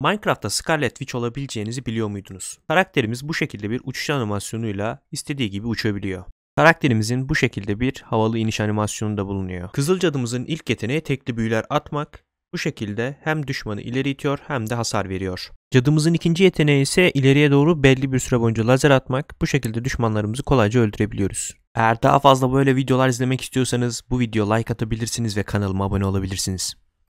Minecraft'ta Scarlet Witch olabileceğinizi biliyor muydunuz? Karakterimiz bu şekilde bir uçuş animasyonuyla istediği gibi uçabiliyor. Karakterimizin bu şekilde bir havalı iniş animasyonunda bulunuyor. Kızılcadımızın ilk yeteneği tekli büyüler atmak, bu şekilde hem düşmanı ileri itiyor hem de hasar veriyor. Cadımızın ikinci yeteneği ise ileriye doğru belli bir süre boyunca lazer atmak. Bu şekilde düşmanlarımızı kolayca öldürebiliyoruz. Eğer daha fazla böyle videolar izlemek istiyorsanız bu videoya like atabilirsiniz ve kanalıma abone olabilirsiniz.